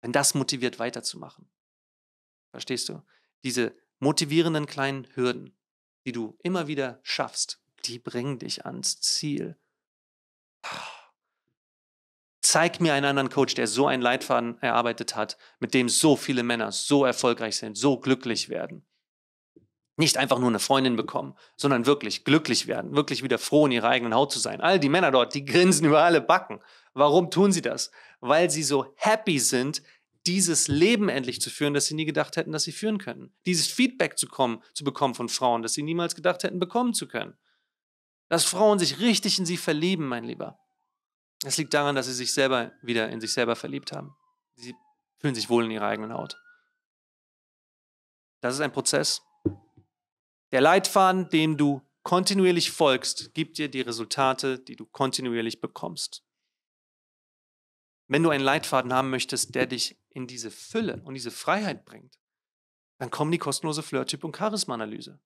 Wenn das motiviert, weiterzumachen. Verstehst du? Diese motivierenden kleinen Hürden die du immer wieder schaffst, die bringen dich ans Ziel. Zeig mir einen anderen Coach, der so einen Leitfaden erarbeitet hat, mit dem so viele Männer so erfolgreich sind, so glücklich werden. Nicht einfach nur eine Freundin bekommen, sondern wirklich glücklich werden, wirklich wieder froh in ihrer eigenen Haut zu sein. All die Männer dort, die grinsen über alle Backen. Warum tun sie das? Weil sie so happy sind, dieses Leben endlich zu führen, das sie nie gedacht hätten, dass sie führen können. Dieses Feedback zu, kommen, zu bekommen von Frauen, das sie niemals gedacht hätten, bekommen zu können. Dass Frauen sich richtig in sie verlieben, mein Lieber. Das liegt daran, dass sie sich selber wieder in sich selber verliebt haben. Sie fühlen sich wohl in ihrer eigenen Haut. Das ist ein Prozess. Der Leitfaden, dem du kontinuierlich folgst, gibt dir die Resultate, die du kontinuierlich bekommst. Wenn du einen Leitfaden haben möchtest, der dich in diese Fülle und diese Freiheit bringt, dann kommen die kostenlose Flirt-Typ- und Charisma-Analyse.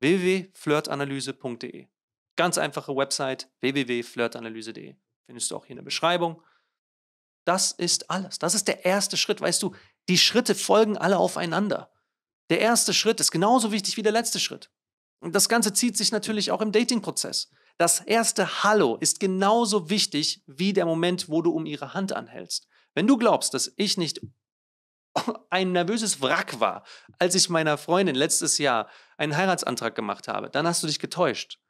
www.flirtanalyse.de Ganz einfache Website, www.flirtanalyse.de. Findest du auch hier in der Beschreibung. Das ist alles. Das ist der erste Schritt. Weißt du, die Schritte folgen alle aufeinander. Der erste Schritt ist genauso wichtig wie der letzte Schritt. Und das Ganze zieht sich natürlich auch im Dating-Prozess. Das erste Hallo ist genauso wichtig wie der Moment, wo du um ihre Hand anhältst. Wenn du glaubst, dass ich nicht ein nervöses Wrack war, als ich meiner Freundin letztes Jahr einen Heiratsantrag gemacht habe, dann hast du dich getäuscht.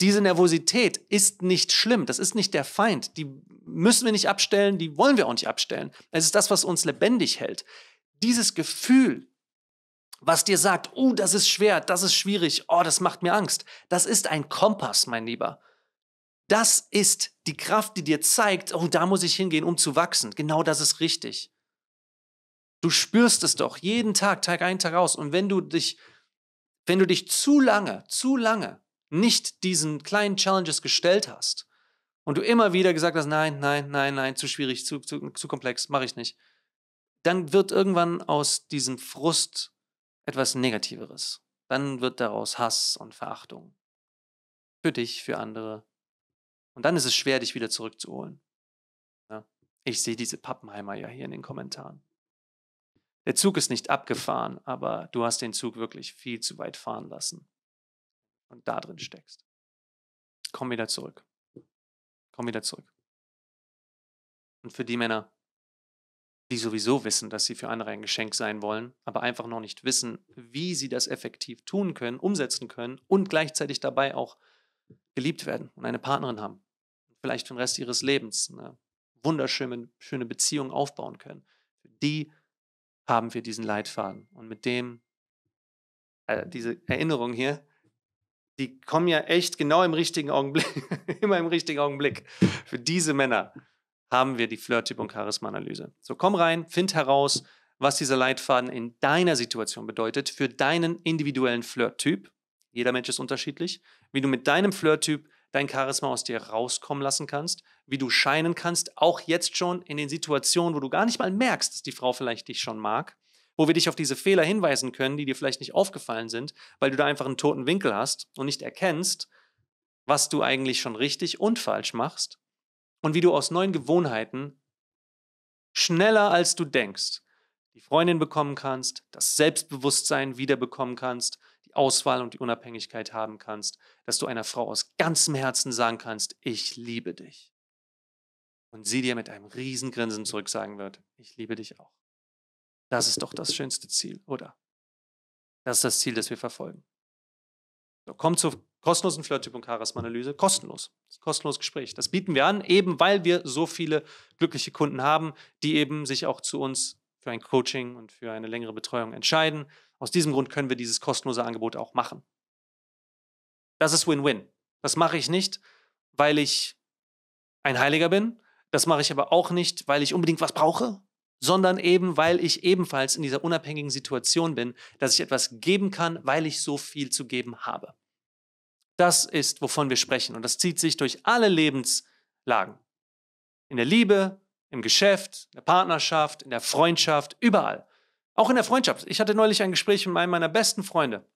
Diese Nervosität ist nicht schlimm, das ist nicht der Feind, die müssen wir nicht abstellen, die wollen wir auch nicht abstellen. Es ist das, was uns lebendig hält. Dieses Gefühl, was dir sagt, oh, das ist schwer, das ist schwierig, oh, das macht mir Angst, das ist ein Kompass, mein Lieber. Das ist die Kraft, die dir zeigt, oh, da muss ich hingehen, um zu wachsen. Genau das ist richtig. Du spürst es doch jeden Tag, Tag ein, Tag aus. Und wenn du dich, wenn du dich zu lange, zu lange nicht diesen kleinen Challenges gestellt hast und du immer wieder gesagt hast, nein, nein, nein, nein, zu schwierig, zu, zu, zu komplex, mache ich nicht, dann wird irgendwann aus diesem Frust etwas Negativeres. Dann wird daraus Hass und Verachtung. Für dich, für andere, und dann ist es schwer, dich wieder zurückzuholen. Ja? Ne? Ich sehe diese Pappenheimer ja hier in den Kommentaren. Der Zug ist nicht abgefahren, aber du hast den Zug wirklich viel zu weit fahren lassen und da drin steckst. Komm wieder zurück. Komm wieder zurück. Und für die Männer, die sowieso wissen, dass sie für andere ein Geschenk sein wollen, aber einfach noch nicht wissen, wie sie das effektiv tun können, umsetzen können und gleichzeitig dabei auch geliebt werden und eine Partnerin haben. vielleicht für den Rest ihres Lebens eine wunderschöne schöne Beziehung aufbauen können. Für die haben wir diesen Leitfaden. Und mit dem, äh, diese Erinnerung hier, die kommen ja echt genau im richtigen Augenblick, immer im richtigen Augenblick. Für diese Männer haben wir die flirt Flirttyp und Charisma-Analyse. So komm rein, find heraus, was dieser Leitfaden in deiner Situation bedeutet, für deinen individuellen Flirt-Typ. Jeder Mensch ist unterschiedlich wie du mit deinem Flirttyp dein Charisma aus dir rauskommen lassen kannst, wie du scheinen kannst, auch jetzt schon in den Situationen, wo du gar nicht mal merkst, dass die Frau vielleicht dich schon mag, wo wir dich auf diese Fehler hinweisen können, die dir vielleicht nicht aufgefallen sind, weil du da einfach einen toten Winkel hast und nicht erkennst, was du eigentlich schon richtig und falsch machst und wie du aus neuen Gewohnheiten schneller als du denkst die Freundin bekommen kannst, das Selbstbewusstsein wiederbekommen kannst Auswahl und die Unabhängigkeit haben kannst, dass du einer Frau aus ganzem Herzen sagen kannst, ich liebe dich. Und sie dir mit einem Riesengrinsen zurücksagen wird, ich liebe dich auch. Das ist doch das schönste Ziel, oder? Das ist das Ziel, das wir verfolgen. So, komm zur kostenlosen Flirttyp und Charisma-Analyse. Kostenlos. Das ist ein kostenloses Gespräch. Das bieten wir an, eben weil wir so viele glückliche Kunden haben, die eben sich auch zu uns für ein Coaching und für eine längere Betreuung entscheiden. Aus diesem Grund können wir dieses kostenlose Angebot auch machen. Das ist Win-Win. Das mache ich nicht, weil ich ein Heiliger bin. Das mache ich aber auch nicht, weil ich unbedingt was brauche, sondern eben, weil ich ebenfalls in dieser unabhängigen Situation bin, dass ich etwas geben kann, weil ich so viel zu geben habe. Das ist, wovon wir sprechen. Und das zieht sich durch alle Lebenslagen. In der Liebe, im Geschäft, in der Partnerschaft, in der Freundschaft, überall. Auch in der Freundschaft. Ich hatte neulich ein Gespräch mit einem meiner besten Freunde.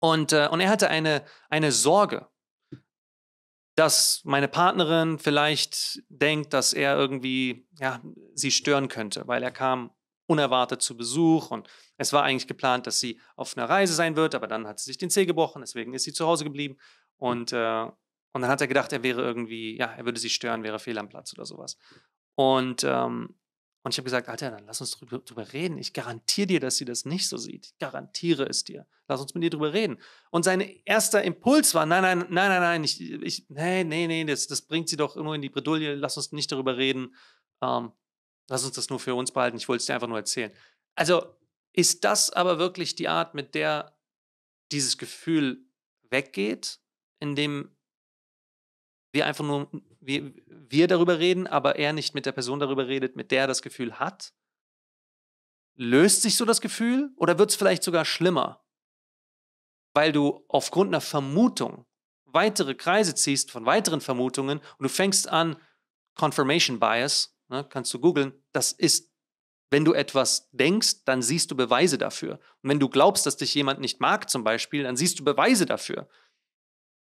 Und, äh, und er hatte eine, eine Sorge, dass meine Partnerin vielleicht denkt, dass er irgendwie ja, sie stören könnte, weil er kam unerwartet zu Besuch und es war eigentlich geplant, dass sie auf einer Reise sein wird, aber dann hat sie sich den Zeh gebrochen, deswegen ist sie zu Hause geblieben und, äh, und dann hat er gedacht, er wäre irgendwie, ja, er würde sie stören, wäre fehl am Platz oder sowas. Und, ähm, und ich habe gesagt, Alter, dann lass uns drüber, drüber reden. Ich garantiere dir, dass sie das nicht so sieht. Ich garantiere es dir. Lass uns mit ihr drüber reden. Und sein erster Impuls war, nein, nein, nein, nein, nein, ich, ich, nee, nee, nee, das, das bringt sie doch nur in die Bredouille. Lass uns nicht darüber reden. Ähm, lass uns das nur für uns behalten. Ich wollte es dir einfach nur erzählen. Also ist das aber wirklich die Art, mit der dieses Gefühl weggeht, indem wir einfach nur wir, wir darüber reden, aber er nicht mit der Person darüber redet, mit der er das Gefühl hat? Löst sich so das Gefühl oder wird es vielleicht sogar schlimmer? Weil du aufgrund einer Vermutung weitere Kreise ziehst von weiteren Vermutungen und du fängst an, Confirmation Bias, ne, kannst du googeln, das ist, wenn du etwas denkst, dann siehst du Beweise dafür. Und wenn du glaubst, dass dich jemand nicht mag zum Beispiel, dann siehst du Beweise dafür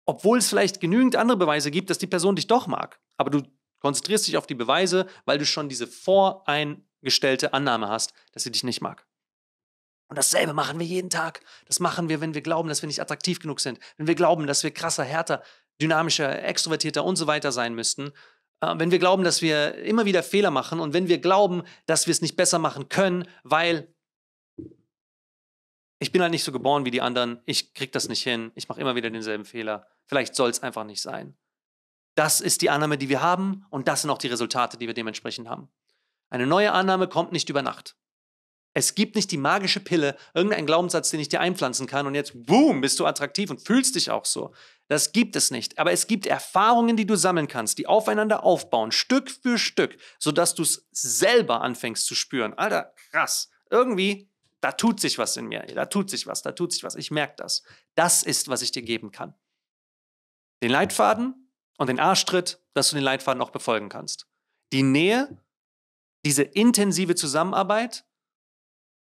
obwohl es vielleicht genügend andere Beweise gibt, dass die Person dich doch mag. Aber du konzentrierst dich auf die Beweise, weil du schon diese voreingestellte Annahme hast, dass sie dich nicht mag. Und dasselbe machen wir jeden Tag. Das machen wir, wenn wir glauben, dass wir nicht attraktiv genug sind, wenn wir glauben, dass wir krasser, härter, dynamischer, extrovertierter und so weiter sein müssten, äh, wenn wir glauben, dass wir immer wieder Fehler machen und wenn wir glauben, dass wir es nicht besser machen können, weil ich bin halt nicht so geboren wie die anderen, ich krieg das nicht hin, ich mache immer wieder denselben Fehler, vielleicht soll es einfach nicht sein. Das ist die Annahme, die wir haben und das sind auch die Resultate, die wir dementsprechend haben. Eine neue Annahme kommt nicht über Nacht. Es gibt nicht die magische Pille, irgendeinen Glaubenssatz, den ich dir einpflanzen kann und jetzt, boom, bist du attraktiv und fühlst dich auch so. Das gibt es nicht. Aber es gibt Erfahrungen, die du sammeln kannst, die aufeinander aufbauen, Stück für Stück, sodass du es selber anfängst zu spüren. Alter, krass. Irgendwie da tut sich was in mir, da tut sich was, da tut sich was. Ich merke das. Das ist, was ich dir geben kann. Den Leitfaden und den Arschtritt, dass du den Leitfaden auch befolgen kannst. Die Nähe, diese intensive Zusammenarbeit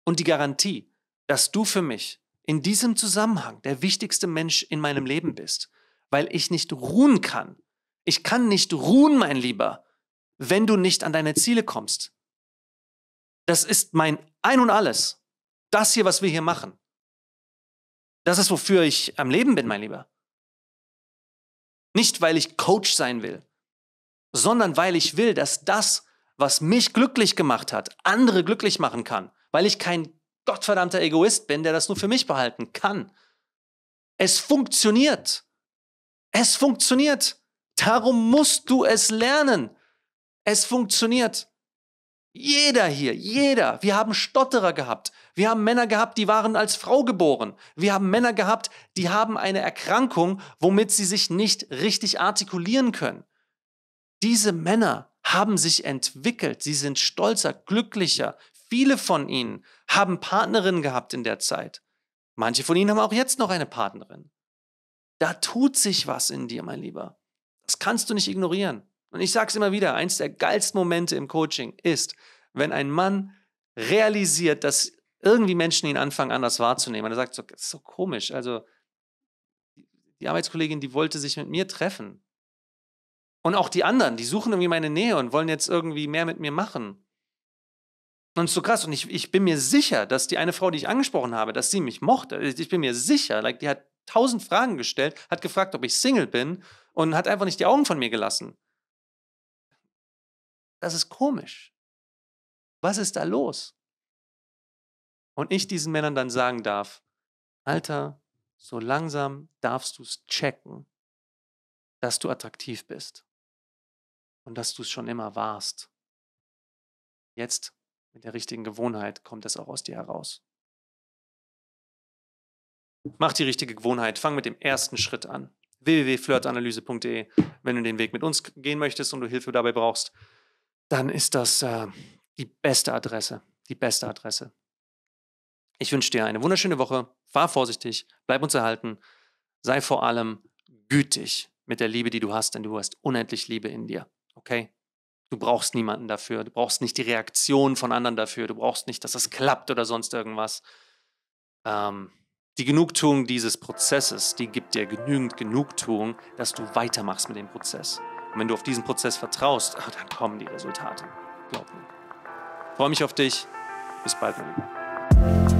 und die Garantie, dass du für mich in diesem Zusammenhang der wichtigste Mensch in meinem Leben bist, weil ich nicht ruhen kann. Ich kann nicht ruhen, mein Lieber, wenn du nicht an deine Ziele kommst. Das ist mein Ein und alles. Das hier, was wir hier machen, das ist, wofür ich am Leben bin, mein Lieber. Nicht, weil ich Coach sein will, sondern weil ich will, dass das, was mich glücklich gemacht hat, andere glücklich machen kann, weil ich kein gottverdammter Egoist bin, der das nur für mich behalten kann. Es funktioniert. Es funktioniert. Darum musst du es lernen. Es funktioniert. Jeder hier, jeder. Wir haben Stotterer gehabt. Wir haben Männer gehabt, die waren als Frau geboren. Wir haben Männer gehabt, die haben eine Erkrankung, womit sie sich nicht richtig artikulieren können. Diese Männer haben sich entwickelt. Sie sind stolzer, glücklicher. Viele von ihnen haben Partnerinnen gehabt in der Zeit. Manche von ihnen haben auch jetzt noch eine Partnerin. Da tut sich was in dir, mein Lieber. Das kannst du nicht ignorieren. Und ich sage es immer wieder, eins der geilsten Momente im Coaching ist, wenn ein Mann realisiert, dass irgendwie Menschen ihn anfangen, anders wahrzunehmen. Und er sagt, so, das ist so komisch. Also die Arbeitskollegin, die wollte sich mit mir treffen. Und auch die anderen, die suchen irgendwie meine Nähe und wollen jetzt irgendwie mehr mit mir machen. Und so krass. Und ich, ich bin mir sicher, dass die eine Frau, die ich angesprochen habe, dass sie mich mochte. Ich bin mir sicher, like, die hat tausend Fragen gestellt, hat gefragt, ob ich Single bin und hat einfach nicht die Augen von mir gelassen. Das ist komisch. Was ist da los? Und ich diesen Männern dann sagen darf, Alter, so langsam darfst du es checken, dass du attraktiv bist und dass du es schon immer warst. Jetzt mit der richtigen Gewohnheit kommt es auch aus dir heraus. Mach die richtige Gewohnheit, fang mit dem ersten Schritt an. www.flirtanalyse.de, wenn du den Weg mit uns gehen möchtest und du Hilfe dabei brauchst dann ist das äh, die beste Adresse, die beste Adresse. Ich wünsche dir eine wunderschöne Woche, fahr vorsichtig, bleib uns erhalten, sei vor allem gütig mit der Liebe, die du hast, denn du hast unendlich Liebe in dir, okay? Du brauchst niemanden dafür, du brauchst nicht die Reaktion von anderen dafür, du brauchst nicht, dass das klappt oder sonst irgendwas. Ähm, die Genugtuung dieses Prozesses, die gibt dir genügend Genugtuung, dass du weitermachst mit dem Prozess. Und wenn du auf diesen Prozess vertraust, dann kommen die Resultate. Glaub mir. Ich freue mich auf dich. Bis bald, mein Lieber.